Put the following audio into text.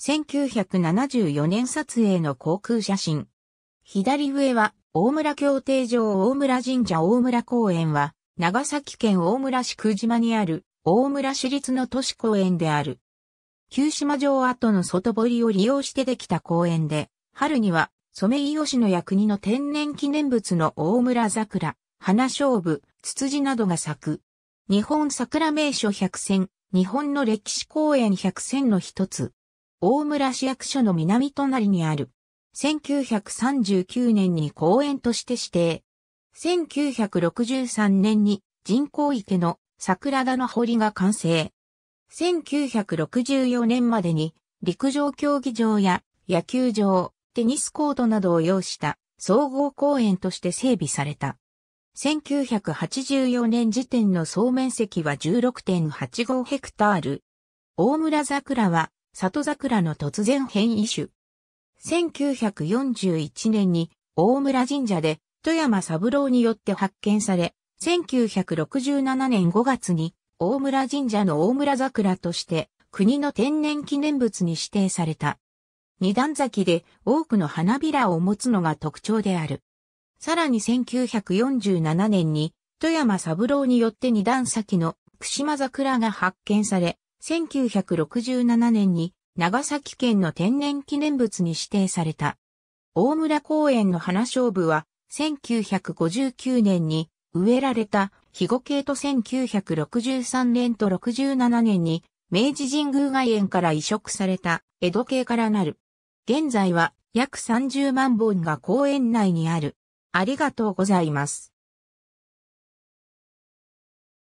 1974年撮影の航空写真。左上は、大村協定場大村神社大村公園は、長崎県大村市久島にある、大村市立の都市公園である。旧島城跡の外堀を利用してできた公園で、春には、ソメイヨシノや国の天然記念物の大村桜、花勝負、ツツジなどが咲く。日本桜名所百選、日本の歴史公園百選の一つ。大村市役所の南隣にある。1939年に公園として指定。1963年に人工池の桜田の堀が完成。1964年までに陸上競技場や野球場、テニスコートなどを要した総合公園として整備された。1984年時点の総面積は16.85ヘクタール。大村桜は里桜の突然変異種。1941年に大村神社で富山三郎によって発見され、1967年5月に大村神社の大村桜として国の天然記念物に指定された。二段咲きで多くの花びらを持つのが特徴である。さらに1947年に富山三郎によって二段咲きの串間桜が発見され、1967年に長崎県の天然記念物に指定された。大村公園の花勝負は1959年に植えられた肥後系と1963年と67年に明治神宮外苑から移植された江戸系からなる。現在は約30万本が公園内にある。ありがとうございます。